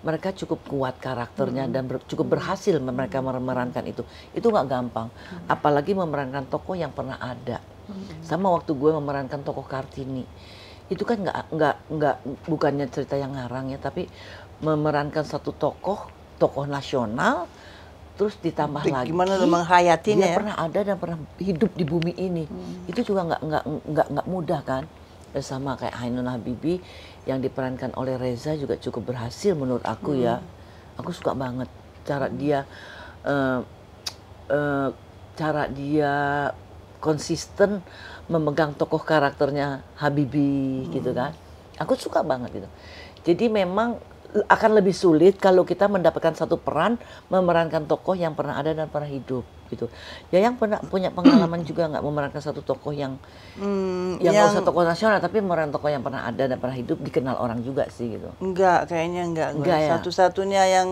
mereka cukup kuat karakternya hmm. dan ber, cukup berhasil mereka memerankan itu itu nggak gampang hmm. apalagi memerankan tokoh yang pernah ada hmm. sama waktu gue memerankan tokoh Kartini itu kan nggak nggak nggak bukannya cerita yang ngarang ya tapi memerankan satu tokoh tokoh nasional terus ditambah lagi gimana menghayatinya dia ya? pernah ada dan pernah hidup di bumi ini hmm. itu juga nggak nggak nggak nggak mudah kan sama kayak Ainun Habibi yang diperankan oleh Reza juga cukup berhasil menurut aku ya. hmm. ya aku suka banget cara hmm. dia uh, uh, cara dia konsisten memegang tokoh karakternya Habibi gitu hmm. gitu kan aku suka banget gitu jadi memang akan lebih sulit kalau kita mendapatkan satu peran memerankan tokoh yang pernah ada dan pernah hidup gitu. Ya yang pernah punya pengalaman juga nggak memerankan satu tokoh yang hmm, yang, yang usah tokoh nasional tapi memeran tokoh yang pernah ada dan pernah hidup dikenal orang juga sih gitu. Enggak, kayaknya nggak. enggak ya? Satu-satunya yang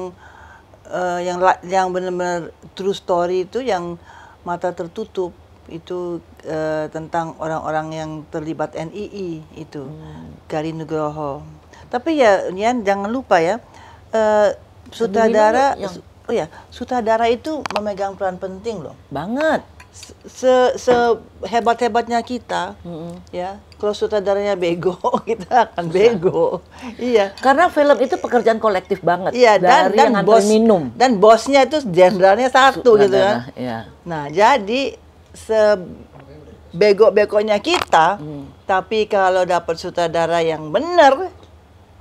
uh, yang yang benar-benar true story itu yang mata tertutup itu uh, tentang orang-orang yang terlibat NII itu hmm. Gali Nugroho tapi ya Nian jangan lupa ya uh, sutradara yang... oh ya sutradara itu memegang peran penting loh. Banget. Se, se hebat hebatnya kita mm -hmm. ya kalau sutradaranya bego kita akan bego iya karena film itu pekerjaan kolektif banget iya dan, dari dan yang bos minum dan bosnya itu jenderalnya satu gitu kan iya. nah jadi se bego-begonya kita, hmm. tapi kalau dapat sutradara yang benar,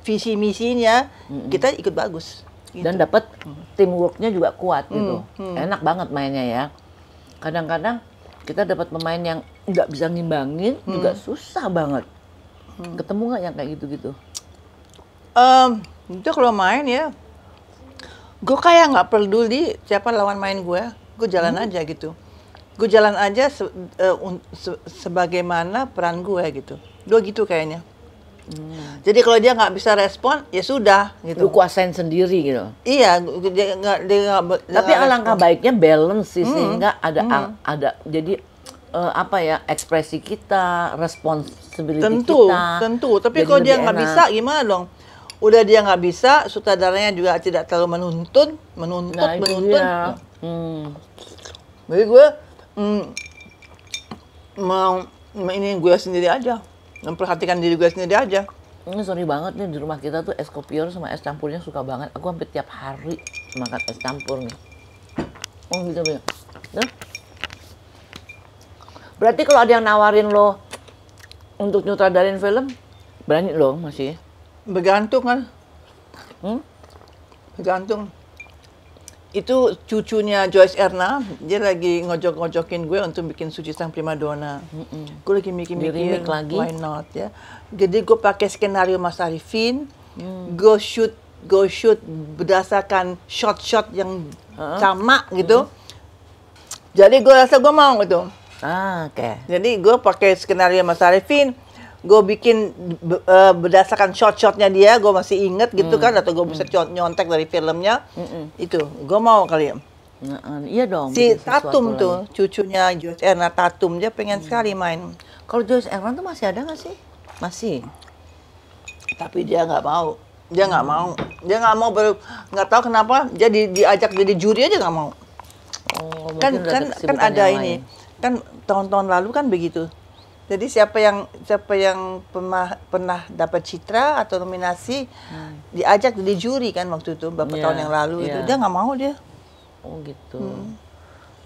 visi misinya mm -hmm. kita ikut bagus gitu. dan dapat mm. teamworknya juga kuat mm, gitu mm -hmm. enak banget mainnya ya kadang-kadang kita dapat pemain yang nggak bisa ngimbangin mm. juga susah banget mm. ketemu nggak yang kayak gitu-gitu um, itu kalau main ya gue kayak nggak peduli siapa lawan main gue gue jalan hmm. aja gitu gue jalan aja se uh, se sebagaimana peran gue gitu gue gitu kayaknya Hmm. Jadi kalau dia nggak bisa respon, ya sudah gitu. Lu kuasain sendiri gitu. Iya, dia nggak dia Tapi alangkah baiknya balance sih hmm. sehingga ada hmm. ada jadi uh, apa ya ekspresi kita, responsibility tentu, kita. Tentu, tentu. Tapi kalau dia nggak bisa, gimana dong? Udah dia nggak bisa, sutradaranya juga tidak terlalu menuntun, menuntut, nah, menuntut. Iya. Hmm. Jadi gue mm, mau ini gue sendiri aja memperhatikan diri gue sendiri aja ini sorry banget nih di rumah kita tuh es kopior sama es campurnya suka banget aku hampir tiap hari makan es campur nih oh gitu ya berarti kalau ada yang nawarin lo untuk nyutradarin film berani lo masih bergantung kan hmm? bergantung itu cucunya Joyce Erna dia lagi ngojok-ngojokin gue untuk bikin Suci Sang Primadona. Mm hmm Gue lagi mikir-mikir lagi. why not ya. Jadi gue pakai skenario Mas Arifin, mm. gue shoot gue shoot berdasarkan shot-shot yang -huh. sama gitu. Mm. Jadi gue rasa gue mau gitu. Ah, oke. Okay. Jadi gue pakai skenario Mas Arifin, gue bikin uh, berdasarkan shot-shotnya dia gue masih inget gitu mm. kan atau gue bisa mm. nyontek dari filmnya mm -mm. itu gue mau kali ya Nah, iya dong. Si Tatum tuh, cucunya Joyce Erna Tatum, dia pengen hmm. sekali main. Kalau Joyce Erna tuh masih ada gak sih? Masih. Tapi dia nggak mau. Dia nggak mau. Dia nggak mau baru nggak tahu kenapa dia di, diajak jadi juri aja nggak mau. Oh, kan kan kan ada kan ini. Lain. Kan tahun-tahun lalu kan begitu. Jadi siapa yang siapa yang pernah, pernah dapat citra atau nominasi hmm. diajak jadi juri kan waktu itu beberapa yeah, tahun yang lalu yeah. itu iya. dia nggak mau dia. Oh gitu. Hmm.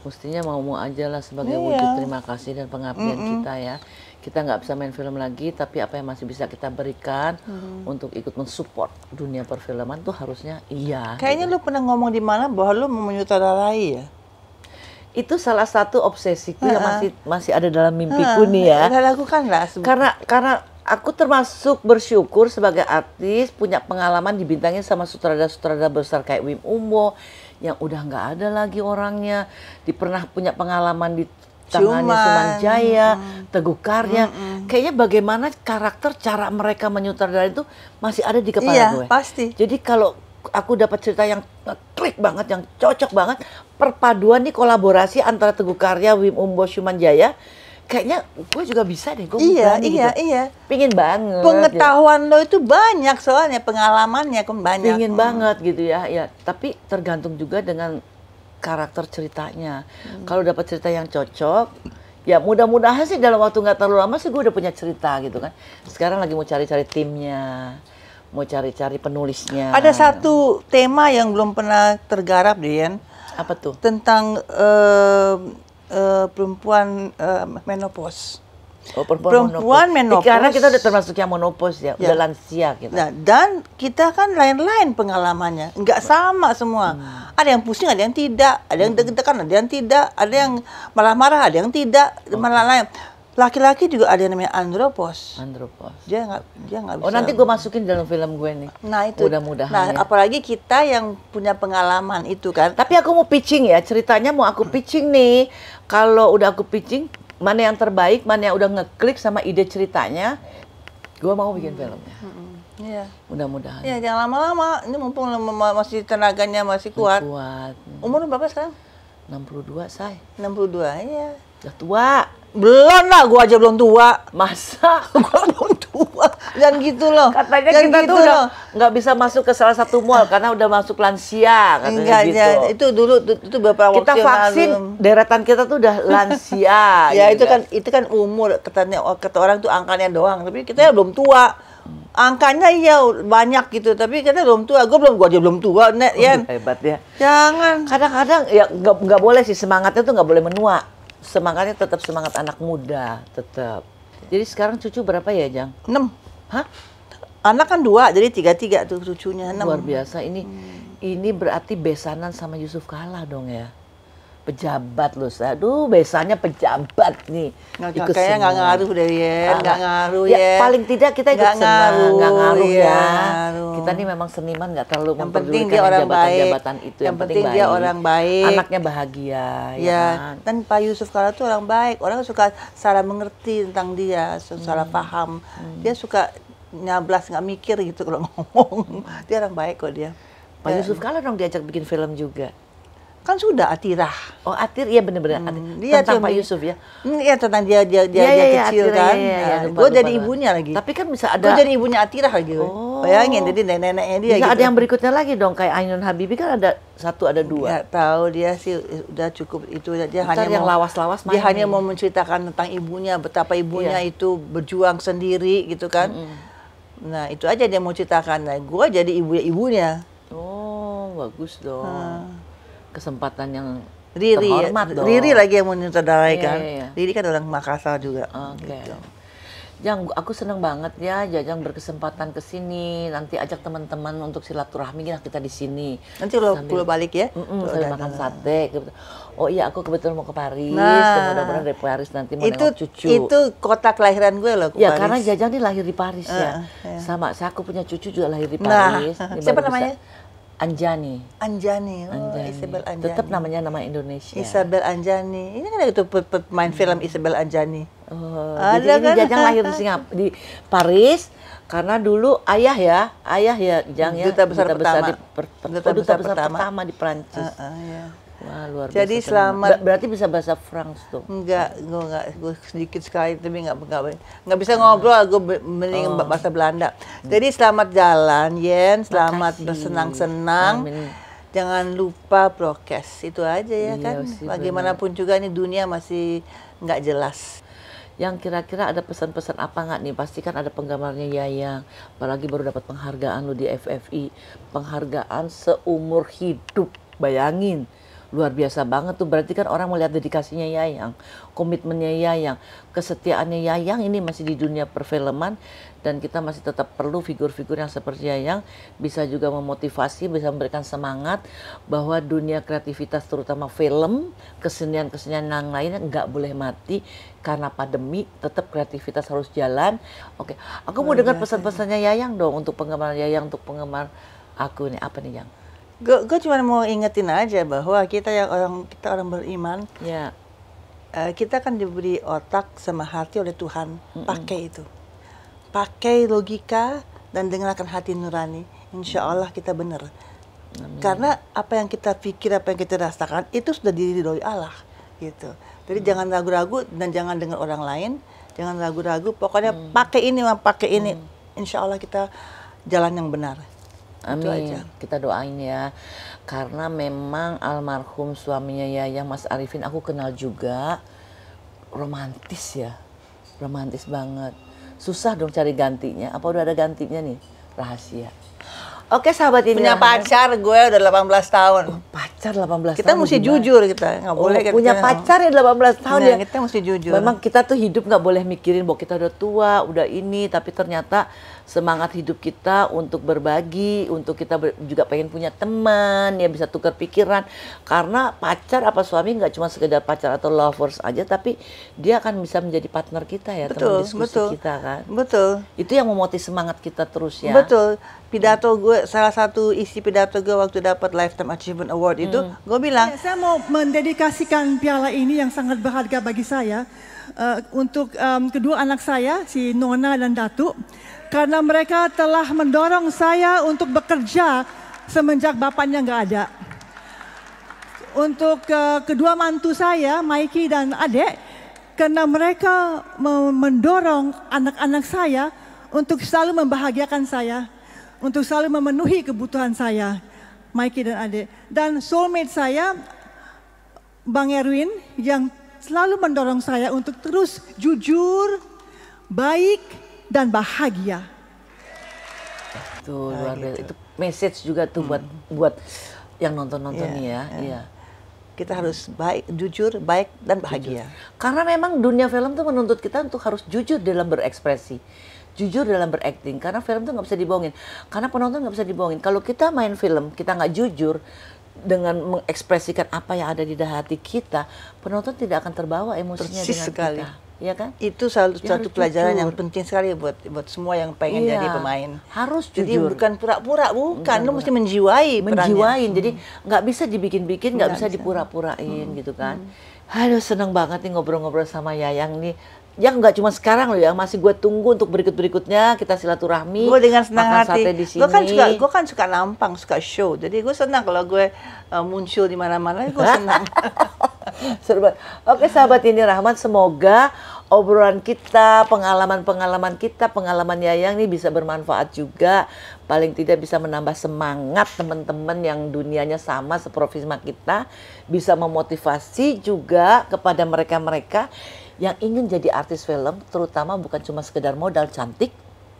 Mestinya mau-mau aja lah sebagai yeah. wujud terima kasih dan pengabdian mm -mm. kita ya. Kita nggak bisa main film lagi, tapi apa yang masih bisa kita berikan mm. untuk ikut mensupport dunia perfilman tuh harusnya iya. Kayaknya gitu. lu pernah ngomong di mana bahwa lu mau menyutradarai ya? itu salah satu obsesi uh-uh. yang masih masih ada dalam mimpiku uh-uh. nih ya. Nah, nah, lakukan lah. Karena karena aku termasuk bersyukur sebagai artis punya pengalaman dibintangi sama sutradara-sutradara besar kayak Wim Umbo yang udah nggak ada lagi orangnya. Di pernah punya pengalaman di tangannya Suman Jaya, hmm. Teguh Karya. mm hmm. Kayaknya bagaimana karakter cara mereka menyutradarai itu masih ada di kepala iya, gue. pasti. Jadi kalau aku dapat cerita yang klik banget, yang cocok banget. Perpaduan nih kolaborasi antara Teguh Karya, Wim Umbo, Syuman Jaya. Kayaknya gue juga bisa deh, gue iya, iya, gitu. Iya, Pingin banget. Pengetahuan ya. lo itu banyak soalnya, pengalamannya kan banyak. Pingin hmm. banget gitu ya, ya. Tapi tergantung juga dengan karakter ceritanya. Hmm. Kalau dapat cerita yang cocok, ya mudah-mudahan sih dalam waktu nggak terlalu lama sih gue udah punya cerita gitu kan. Sekarang lagi mau cari-cari timnya mau cari-cari penulisnya. Ada satu tema yang belum pernah tergarap, Dian. Apa tuh? Tentang uh, uh, perempuan uh, menopause. Oh, perempuan, perempuan menopause. menopause. Karena kita udah termasuk yang menopause ya, ya. udah lansia kita. Nah, dan kita kan lain-lain pengalamannya, nggak hmm. sama semua. Hmm. Ada yang pusing, ada yang tidak, ada yang hmm. deg-degan, ada yang tidak, ada yang marah-marah, ada yang tidak, okay. Oh. malah lain laki-laki juga ada yang namanya andropos. Andropos. Dia nggak dia nggak oh, bisa. Oh nanti gue masukin dalam film gue nih. Nah itu. Mudah-mudahan. Nah ya. apalagi kita yang punya pengalaman itu kan. Tapi aku mau pitching ya ceritanya mau aku pitching nih. Kalau udah aku pitching mana yang terbaik, mana yang udah ngeklik sama ide ceritanya, gue mau bikin hmm. filmnya. Hmm. Iya. Mudah-mudahan. Iya jangan lama-lama. Ini mumpung masih tenaganya masih kuat. kuat. Umur berapa sekarang? 62 say. dua ya. Udah tua belum lah gue aja belum tua masa gue belum tua dan gitu loh katanya Jangan kita gitu tuh loh. nggak bisa masuk ke salah satu mall karena udah masuk lansia katanya Enggak, gitu ya, itu dulu itu, itu beberapa kita waktu vaksin lalu. deretan kita tuh udah lansia ya gitu itu kan. kan itu kan umur katanya oh, kata orang tuh angkanya doang tapi kita ya belum tua angkanya iya banyak gitu tapi kita belum tua gue belum gue aja belum tua Nek. ya hebat ya jangan kadang-kadang ya nggak boleh sih semangatnya tuh nggak boleh menua semangatnya tetap semangat anak muda, tetap. Jadi sekarang cucu berapa ya, Jang? Enam, Hah? Anak kan dua, jadi tiga-tiga tuh cucunya enam. Luar biasa. Ini hmm. ini berarti besanan sama Yusuf kalah dong ya? pejabat loh saya. Aduh, biasanya pejabat nih. Nah, Nggak, kayaknya nggak ngaruh deh ya, nggak ngaruh ya. Paling tidak kita nggak ngaruh, nggak ngaruh ya. ya. Kita nih memang seniman nggak terlalu yang penting dia orang jabatan baik. Jabatan itu. Yang, yang penting, penting dia orang baik. Anaknya bahagia. Ya. ya. Kan? Dan Pak Yusuf Kala tuh orang baik. Orang suka salah mengerti tentang dia, hmm. salah hmm. paham. Hmm. Dia suka nyablas nggak mikir gitu kalau ngomong. Dia orang baik kok dia. Pak Yusuf gitu. Kala dong diajak bikin film juga kan sudah atirah. Oh atir, iya benar-benar hmm, dia iya, tentang Pak Yusuf ya. Hmm, iya hmm, tentang dia dia dia, ya, dia ya, kecil Atira, kan. Ya, ya, ya, gue jadi ibunya lagi. Tapi kan bisa ada. Gue jadi ibunya atirah lagi. Oh. Bayangin jadi nenek-neneknya dia. Bisa gitu. ada yang berikutnya lagi dong kayak Ainun Habibie kan ada satu ada dua. Gak tahu dia sih eh, udah cukup itu dia hanya yang lawas-lawas. Dia hanya mau menceritakan tentang ibunya betapa ibunya iya. itu berjuang sendiri gitu kan. Mm -hmm. Nah itu aja dia mau ceritakan. Nah gue jadi ibu ibunya. Oh bagus dong. Hmm kesempatan yang Riri, terhormat dong. Riri lagi yang menyutradarai yeah, kan. Iya, iya. Riri kan orang Makassar juga. Oke. Okay. Gitu. Jang, aku senang banget ya Jajang berkesempatan ke sini. Nanti ajak teman-teman untuk silaturahmi lah kita di sini. Nanti lo sambil, balik ya. Mm -mm, sambil makan sate. Gitu. Oh iya, aku kebetulan mau ke Paris. Nah, mudah-mudahan dari Paris nanti mau itu, cucu. Itu kota kelahiran gue loh ke ya, Paris. karena Jajang ini lahir di Paris uh, ya. Iya. Sama, saya aku punya cucu juga lahir di nah, Paris. Nah, siapa namanya? Bisa, Anjani. Anjani. Oh, Anjani. Isabel Anjani. Tetap namanya nama Indonesia. Isabel Anjani. Ini kan itu pemain hmm. film Isabel Anjani. Oh, ada jadi kan? ini Jajang lahir di Singap di Paris karena dulu ayah ya, ayah ya Jajang ya duta besar, duta besar pertama. Di, per, per, duta, oh, duta besar, besar pertama. pertama di Prancis. Uh, uh, yeah. Ah, iya. Wah, luar biasa. Jadi selamat. Ber berarti bisa bahasa Frans tuh? Enggak, gue enggak, gue sedikit sekali tapi enggak enggak enggak bisa ngobrol, gue mending oh. bahasa Belanda. Hmm. Jadi selamat jalan, Yen, selamat bersenang-senang. jangan lupa prokes itu aja ya iya, kan sih, bagaimanapun bener. juga ini dunia masih enggak jelas yang kira-kira ada pesan-pesan apa nggak nih pasti kan ada penggemarnya Yayang apalagi baru dapat penghargaan lo di FFI penghargaan seumur hidup bayangin luar biasa banget tuh berarti kan orang melihat dedikasinya Yayang, komitmennya Yayang, kesetiaannya Yayang ini masih di dunia perfilman dan kita masih tetap perlu figur-figur yang seperti Yayang bisa juga memotivasi, bisa memberikan semangat bahwa dunia kreativitas terutama film, kesenian-kesenian yang lainnya nggak boleh mati karena pandemi tetap kreativitas harus jalan. Oke, aku mau dengar pesan-pesannya Yayang dong untuk penggemar Yayang untuk penggemar aku nih apa nih Yang? Gue cuma mau ingetin aja bahwa kita yang orang kita orang beriman. Ya. Uh, kita kan diberi otak sama hati oleh Tuhan. Mm -mm. Pakai itu. Pakai logika dan dengarkan hati nurani. Insya Allah kita benar. Karena apa yang kita pikir, apa yang kita rasakan itu sudah diridhoi Allah gitu. Jadi mm. jangan ragu-ragu dan jangan dengar orang lain, jangan ragu-ragu. Pokoknya mm. pakai ini, pakai ini. Mm. Insya Allah kita jalan yang benar. Amin. Kita doain ya. Karena memang almarhum suaminya Yaya Mas Arifin aku kenal juga romantis ya. Romantis banget. Susah dong cari gantinya. Apa udah ada gantinya nih? Rahasia. Oke sahabat ini punya ya. pacar gue udah 18 tahun. Oh, pacar 18 kita tahun. Kita mesti gimana? jujur kita nggak oh, boleh kita punya pacar ya 18 tahun nah, ya. Kita mesti jujur. Memang kita tuh hidup nggak boleh mikirin bahwa kita udah tua, udah ini, tapi ternyata semangat hidup kita untuk berbagi, untuk kita ber, juga pengen punya teman yang bisa tukar pikiran. Karena pacar apa suami nggak cuma sekedar pacar atau lovers aja, tapi dia akan bisa menjadi partner kita ya, betul, teman diskusi betul, kita kan. Betul. Itu yang memotivasi semangat kita terus ya. Betul. Hmm. Pidato gue salah satu isi pidato gue waktu dapat Lifetime Achievement Award itu, hmm. gue bilang. Ya, saya mau mendedikasikan piala ini yang sangat berharga bagi saya uh, untuk um, kedua anak saya, si Nona dan Datuk karena mereka telah mendorong saya untuk bekerja semenjak bapaknya nggak ada. Untuk uh, kedua mantu saya, Mikey dan Adek, karena mereka mendorong anak-anak saya untuk selalu membahagiakan saya, untuk selalu memenuhi kebutuhan saya, Mikey dan Adek. Dan soulmate saya, Bang Erwin, yang selalu mendorong saya untuk terus jujur, baik, dan bahagia. Tuh ah, luar biasa. Gitu. Itu message juga tuh hmm. buat buat yang nonton-nonton yeah, nih ya. Iya. Yeah. Kita harus baik, jujur, baik dan bahagia. Jujur. Karena memang dunia film tuh menuntut kita untuk harus jujur dalam berekspresi jujur dalam berakting karena film tuh nggak bisa dibohongin karena penonton nggak bisa dibohongin kalau kita main film kita nggak jujur dengan mengekspresikan apa yang ada di hati kita penonton tidak akan terbawa emosinya Persis dengan sekali. kita ya kan? Itu salah ya satu pelajaran jujur. yang penting sekali buat buat semua yang pengen iya. jadi pemain. Harus jadi jujur. bukan pura-pura, bukan. Lu mesti menjiwai, menjiwain. Hmm. Jadi nggak bisa dibikin-bikin, nggak bisa, bisa. dipura-purain hmm. gitu kan. Hmm. Aduh senang banget nih ngobrol-ngobrol sama Yayang nih. Yang nggak cuma sekarang loh ya, masih gue tunggu untuk berikut-berikutnya kita silaturahmi. Gue dengan senang makan hati. Sate di kan sini. Gue kan suka, gue kan suka nampang, suka show. Jadi gue senang kalau gue uh, muncul di mana-mana, gue senang. seru banget. Oke sahabat ini Rahmat, semoga obrolan kita, pengalaman-pengalaman kita, pengalaman Yayang ini bisa bermanfaat juga. Paling tidak bisa menambah semangat teman-teman yang dunianya sama seprofisma kita. Bisa memotivasi juga kepada mereka-mereka yang ingin jadi artis film, terutama bukan cuma sekedar modal cantik,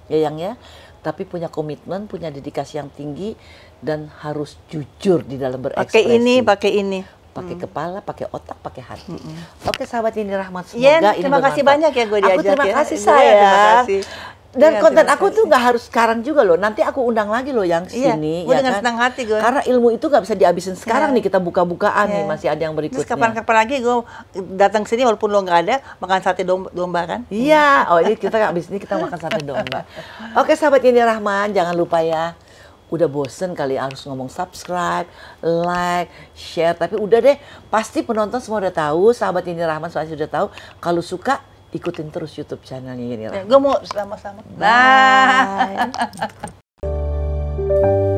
Yayangnya, tapi punya komitmen, punya dedikasi yang tinggi dan harus jujur di dalam berekspresi. Pakai ini, pakai ini pakai hmm. kepala, pakai otak, pakai hati. Hmm. hmm. Oke sahabat ini rahmat semoga Yen, ini terima kasih banyak ya gue diajak. Aku terima ya. kasih iya, saya. Ya, Dan ya, konten aku tuh nggak harus sekarang juga loh. Nanti aku undang lagi loh yang iya, sini. Iya, gue ya dengan kan? senang hati gue. Karena ilmu itu nggak bisa dihabisin sekarang ya. nih kita buka-bukaan ya. nih iya. masih ada yang berikutnya. kapan-kapan lagi gue datang sini walaupun lo nggak ada makan sate domba, kan? Iya. Oh ini kita abis ini kita makan sate domba. Oke sahabat ini Rahman jangan lupa ya udah bosen kali ya, harus ngomong subscribe, like, share. Tapi udah deh, pasti penonton semua udah tahu, sahabat ini Rahman pasti udah tahu. Kalau suka, ikutin terus YouTube channelnya Yeni Ya, gue mau sama-sama. Bye. Bye.